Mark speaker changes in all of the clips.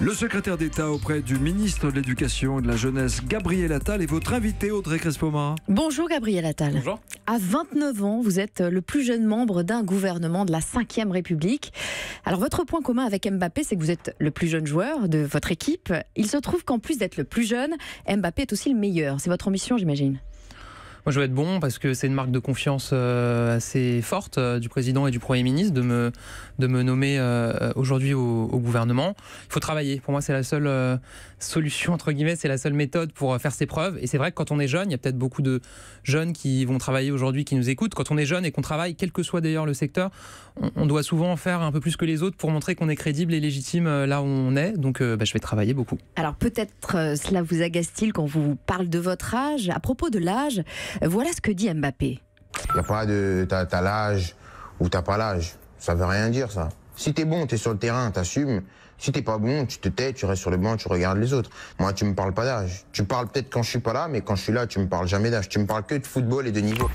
Speaker 1: Le secrétaire d'État auprès du ministre de l'Éducation et de la Jeunesse, Gabriel Attal, est votre invité, Audrey Crespoma.
Speaker 2: Bonjour Gabriel Attal. Bonjour. À 29 ans, vous êtes le plus jeune membre d'un gouvernement de la 5ème République. Alors votre point commun avec Mbappé, c'est que vous êtes le plus jeune joueur de votre équipe. Il se trouve qu'en plus d'être le plus jeune, Mbappé est aussi le meilleur. C'est votre ambition,
Speaker 1: j'imagine moi, je vais être bon parce que c'est une marque de confiance euh, assez forte euh, du président et du Premier ministre de me, de me nommer euh, aujourd'hui au, gouvernement. Il faut travailler. Pour moi, c'est la seule solution, entre guillemets, c'est la seule méthode pour faire ses preuves. Et c'est vrai que quand on est jeune, il y a peut-être beaucoup de jeunes qui vont travailler aujourd'hui, qui nous écoutent. Quand on est jeune et qu'on travaille, quel que soit d'ailleurs le secteur, on, doit souvent en faire un peu plus que les autres pour montrer qu'on est crédible et légitime là où on est. Donc, bah, je vais travailler beaucoup.
Speaker 2: Alors, peut-être cela vous agace-t-il quand vous parle de votre âge. À propos de l'âge, voilà ce que dit Mbappé.
Speaker 1: Il n'y a pas de t'as l'âge ou t'as pas l'âge. Ça veut rien dire, ça. Si t'es bon, t'es sur le terrain, t'assumes. Si t'es pas bon, tu te tais, tu restes sur le banc, tu regardes les autres. Moi, tu me parles pas d'âge. Tu parles peut-être quand je suis pas là, mais quand je suis là, tu me parles jamais d'âge. Tu me parles que de football et de niveau.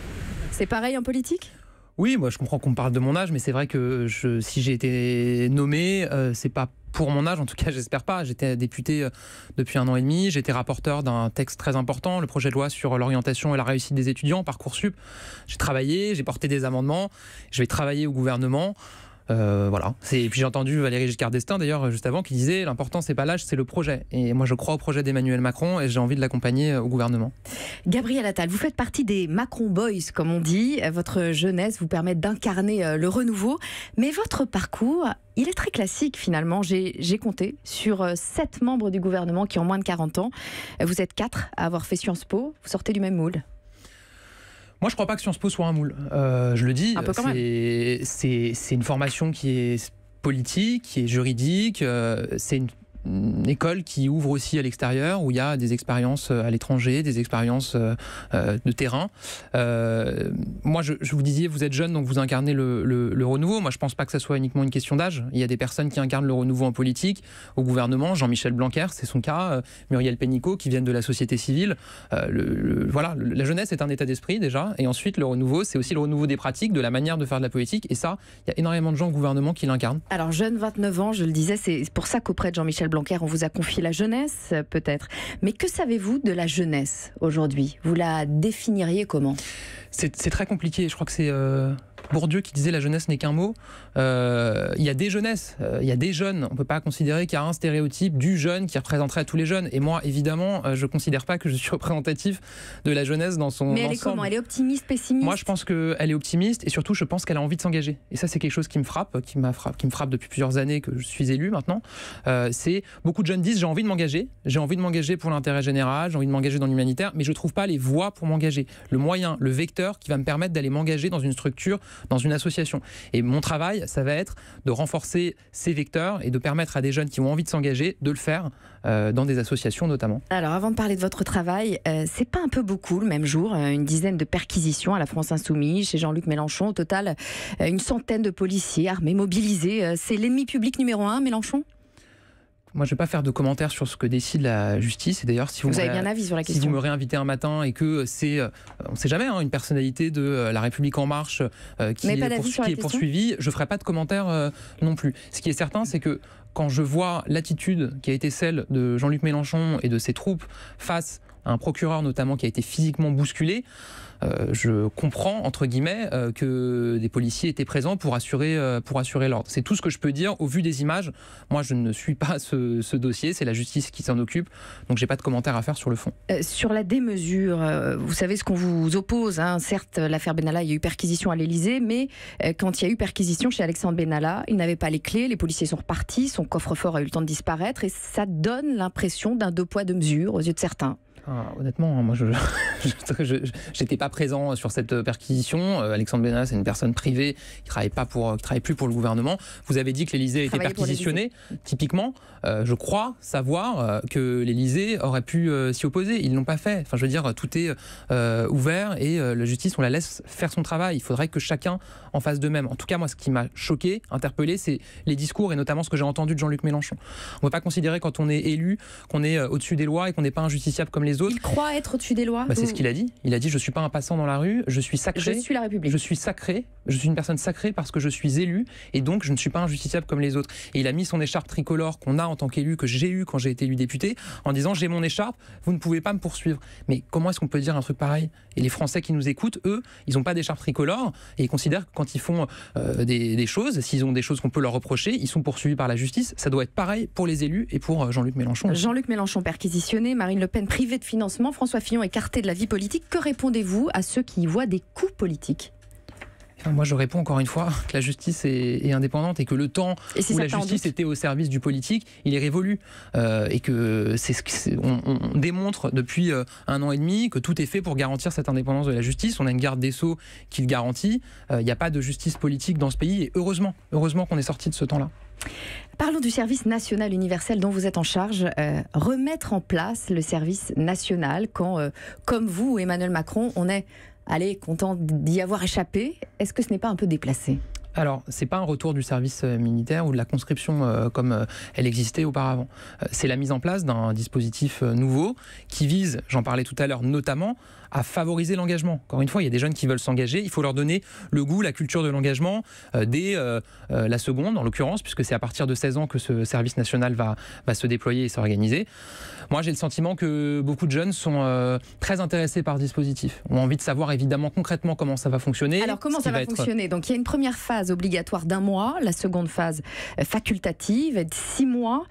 Speaker 2: C'est pareil en politique
Speaker 1: oui, moi je comprends qu'on parle de mon âge, mais c'est vrai que euh, si j'ai été nommé, euh, c'est pas pour mon âge, en tout cas, j'espère pas. J'étais député euh, depuis un an et demi. J'étais rapporteur d'un texte très important, le projet de loi sur l'orientation et la réussite des étudiants, Parcoursup. J'ai travaillé, j'ai porté des amendements. Je vais travailler au gouvernement. Euh, voilà. Et puis j'ai entendu Valérie Giscard d'Estaing d'ailleurs juste avant qui disait l'important c'est pas l'âge, c'est le projet. Et moi je crois au projet d'Emmanuel Macron et j'ai envie de l'accompagner euh, au gouvernement.
Speaker 2: Gabriel Attal, vous faites partie des Macron Boys comme on dit. Euh, votre jeunesse vous permet d'incarner le renouveau, mais votre parcours il est très classique finalement. J'ai compté sur sept membres du gouvernement qui ont moins de 40 ans. Vous êtes quatre à avoir fait Sciences Po. Vous sortez du même moule.
Speaker 1: Moi, je crois pas que Sciences Po soit un moule. Euh, je le dis, c'est une formation qui est politique, qui est juridique. Euh, c'est une une euh, école qui ouvre aussi à l'extérieur, où il y a des expériences euh, à l'étranger, des expériences euh, de terrain. moi, je, vous disais, vous êtes jeune, donc vous incarnez le, renouveau. Moi, je ne pense pas que ça soit uniquement une question d'âge. Il y a des personnes qui incarnent le renouveau en politique, au gouvernement, Jean-Michel Blanquer, c'est son cas, Muriel Pénicaud, qui viennent de la société civile. voilà, la jeunesse est un état d'esprit déjà, et ensuite le renouveau, c'est aussi le renouveau des pratiques, de la manière de faire de la politique, et ça, il y a énormément de gens au gouvernement qui l'incarnent.
Speaker 2: Alors, jeune, 29 ans, je le disais, c'est pour ça qu'auprès de Jean-Michel Blanquer, on vous a confié la jeunesse, peut-être. Mais que savez-vous de la jeunesse aujourd'hui
Speaker 1: Vous la définiriez comment C'est très compliqué. Je crois que c'est. Euh, Bourdieu qui disait la jeunesse n'est qu'un mot. Euh, il y a des jeunesses, euh, il y a des jeunes. On ne peut pas considérer qu'il y a un stéréotype du jeune qui représenterait tous les jeunes. Et moi, évidemment, euh, je ne considère pas que je suis représentatif de la jeunesse dans son. Mais elle est comment Elle
Speaker 2: est optimiste, pessimiste Moi, je
Speaker 1: pense qu'elle est optimiste et surtout, je pense qu'elle a envie de s'engager. Et ça, c'est quelque chose qui me frappe, qui, frappe, qui me frappe depuis plusieurs années que je suis élu maintenant. c'est beaucoup de jeunes disent j'ai envie de m'engager, j'ai envie de m'engager pour l'intérêt général, j'ai envie de m'engager dans l'humanitaire, mais je ne trouve pas les voies pour m'engager, le moyen, le vecteur qui va me permettre d'aller m'engager dans une structure dans une association. Et mon travail, ça va être de renforcer ces vecteurs et de permettre à des jeunes qui ont envie de s'engager de le faire euh, dans des associations notamment.
Speaker 2: Alors avant de parler de votre travail, euh, c'est pas un peu beaucoup le même jour, euh, une dizaine de perquisitions à la France Insoumise, chez Jean-Luc Mélenchon, au total une centaine de policiers armés, mobilisés. c'est l'ennemi public numéro un, Mélenchon
Speaker 1: moi, je ne vais pas faire de commentaires sur ce que décide la justice. Et d'ailleurs, si vous, avez bien avis sur la question. Si vous me réinvitez un matin et que c'est, euh, on ne sait jamais, hein, une personnalité de euh, La République en Marche euh, qui, est, poursuivie, je ne ferai pas de commentaires non plus. Ce qui est certain, c'est que quand je vois l'attitude qui a été celle de Jean-Luc Mélenchon et de ses troupes face à un procureur notamment qui a été physiquement bousculé, euh, je comprends entre guillemets euh, que des policiers étaient présents pour assurer euh, pour assurer l'ordre. C'est tout ce que je peux dire au vu des images. Moi, je ne suis pas ce, dossier, c'est la justice qui s'en occupe, donc j'ai pas de commentaire à faire sur le fond.
Speaker 2: sur la démesure, vous savez ce qu'on vous oppose. Hein. Certes, l'affaire Benalla, il y a eu perquisition à l'Élysée, mais quand il y a eu perquisition chez Alexandre Benalla, il n'avait pas les clés. Les policiers sont repartis, sont son coffre-fort a eu le temps de disparaître et ça donne l'impression d'un deux poids deux mesures aux yeux de certains.
Speaker 1: Ah, honnêtement, hein, moi, je n'étais pas présent sur cette perquisition. Euh, Alexandre Benalla, c'est une personne privée qui travaille pas pour, travaille plus pour le gouvernement. Vous avez dit que l'Élysée était perquisitionnée. Typiquement, euh, je crois savoir euh, que l'Élysée aurait pu s'y opposer. Ils ne l'ont pas fait. Enfin, je veux dire, tout est ouvert et la justice, on la laisse faire son travail. Il faudrait que chacun en fasse de même. En tout cas, moi, ce qui m'a choqué, interpellé, c'est les discours et notamment ce que j'ai entendu de Jean-Luc Mélenchon. On ne peut pas considérer quand on est élu qu'on est au-dessus des lois et qu'on n'est pas injusticiable comme les il
Speaker 2: croit être au-dessus des lois. Bah, c'est ce qu'il a dit.
Speaker 1: Il a dit Je suis pas un passant dans la rue, je suis sacré. Je suis la République. Je suis sacré, je suis une personne sacrée parce que je suis élu et donc je ne suis pas injusticiable comme les autres. Et il a mis son écharpe tricolore qu'on a en tant qu'élu, que j'ai eu quand j'ai été élu député, en disant J'ai mon écharpe, vous ne pouvez pas me poursuivre. Mais comment est-ce qu'on peut dire un truc pareil Et les Français qui nous écoutent, eux, ils n'ont pas d'écharpe tricolore et ils considèrent que quand ils font euh, des, choses, s'ils ont des choses qu'on peut leur reprocher, ils sont poursuivis par la justice. Ça doit être pareil pour les élus et pour euh, Jean-Luc Mélenchon.
Speaker 2: Jean-Luc Mélenchon perquisitionné, Marine Le Pen privée financement, François Fillon écarté de la vie politique. Que répondez-vous à ceux qui y voient des coûts politiques
Speaker 1: moi, je réponds encore une fois que la justice est, indépendante et que le temps où la justice était au service du politique, il est révolu. Euh, et que c'est ce qu'on on démontre depuis euh, un an et demi que tout est fait pour garantir cette indépendance de la justice. On a une garde des Sceaux qui le garantit. Euh, il n'y a pas de justice politique dans ce pays. Et heureusement, heureusement qu'on est sorti de ce temps-là.
Speaker 2: Parlons du service national universel dont vous êtes en charge. remettre en place le service national quand, comme vous, Emmanuel Macron, on est allez, content d'y avoir échappé, est-ce que ce n'est pas un peu déplacé
Speaker 1: alors, c'est pas un retour du service euh, militaire ou de la conscription euh, comme euh, elle existait auparavant. c'est la mise en place d'un dispositif nouveau qui vise, j'en parlais tout à l'heure, notamment à favoriser l'engagement. Encore une fois, il y a des jeunes qui veulent s'engager, il faut leur donner le goût, la culture de l'engagement euh, dès euh, euh, la seconde, en l'occurrence, puisque c'est à partir de 16 ans que ce service national va, se déployer et s'organiser. Moi, j'ai le sentiment que beaucoup de jeunes sont très intéressés par le dispositif, On a envie de savoir évidemment concrètement comment ça va fonctionner. Alors, comment ça va, fonctionner
Speaker 2: Donc, il y a une première phase obligatoire d'un mois, la seconde phase facultative, de six mois.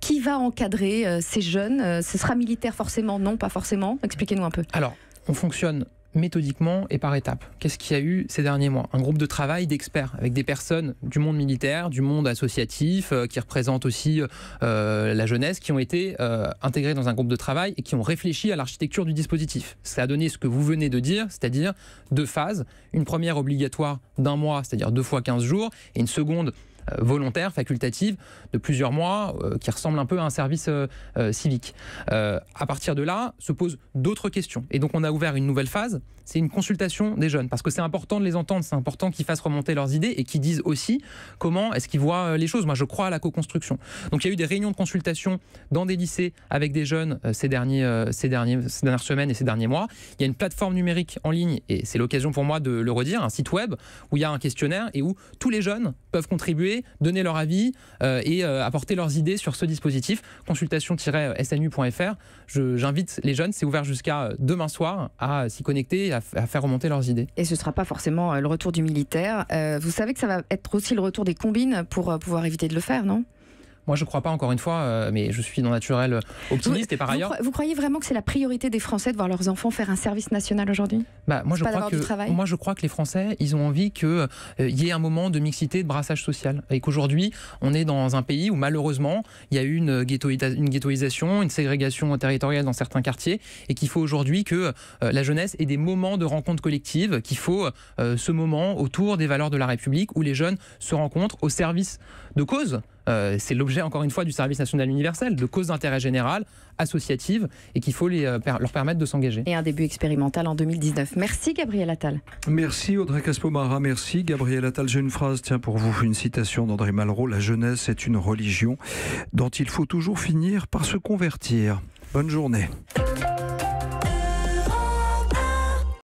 Speaker 2: qui va encadrer ces jeunes Ce sera militaire forcément Non, pas forcément Expliquez-nous un peu.
Speaker 1: Alors, on fonctionne méthodiquement et par étapes. Qu'est-ce qu'il y a eu ces derniers mois Un groupe de travail d'experts avec des personnes du monde militaire, du monde associatif, euh, qui représentent aussi euh, euh, la jeunesse, qui ont été intégrés dans un groupe de travail et qui ont réfléchi à l'architecture du dispositif. Ça a donné ce que vous venez de dire, c'est-à-dire deux phases. Une première obligatoire d'un mois, c'est-à-dire deux fois 15 jours, et une seconde euh, volontaire, facultative, de plusieurs mois, euh, qui ressemble un peu à un service euh, civique. à partir de là, se posent d'autres questions. Et donc on a ouvert une nouvelle phase, c'est une consultation des jeunes, parce que c'est important de les entendre, c'est important qu'ils fassent remonter leurs idées et qu'ils disent aussi comment est-ce qu'ils voient les choses. Moi, je crois à la co-construction. Donc il y a eu des réunions de consultation dans des lycées avec des jeunes ces, derniers, ces, derniers, ces dernières semaines et ces derniers mois. Il y a une plateforme numérique en ligne, et c'est l'occasion pour moi de le redire, un site web où il y a un questionnaire et où tous les jeunes peuvent contribuer donner leur avis euh, et euh, apporter leurs idées sur ce dispositif. Consultation-snu.fr. J'invite les jeunes, c'est ouvert jusqu'à euh, demain soir, à s'y connecter et à, à, faire remonter leurs idées. Et ce ne sera pas forcément le retour du militaire.
Speaker 2: vous savez que ça va être aussi le retour des combines pour pouvoir éviter de le faire, non
Speaker 1: moi, je ne crois pas, encore une fois, euh, mais je suis dans naturel euh, optimiste. et par ailleurs.
Speaker 2: Vous croyez vraiment que c'est la priorité des Français de voir leurs enfants faire un service national aujourd'hui
Speaker 1: bah, moi, je crois que, moi, je crois que les Français, ils ont envie qu'il euh, y ait un moment de mixité, de brassage social. Et qu'aujourd'hui, on est dans un pays où, malheureusement, il y a eu une, une ghettoisation, une ségrégation territoriale dans certains quartiers. Et qu'il faut aujourd'hui que la jeunesse ait des moments de rencontre collective, qu'il faut ce moment autour des valeurs de la République où les jeunes se rencontrent au service de causes euh, c'est l'objet, encore une fois, du service national universel, de causes d'intérêt général, associatives, et qu'il faut euh, leur permettre de s'engager. Et un début
Speaker 2: expérimental en 2019. Merci Gabriel Attal.
Speaker 1: Merci Audrey Caspomara, merci Gabriel Attal. J'ai une phrase, tiens, pour vous, une citation d'André Malraux, La jeunesse est une religion dont il faut toujours finir par se convertir. Bonne journée.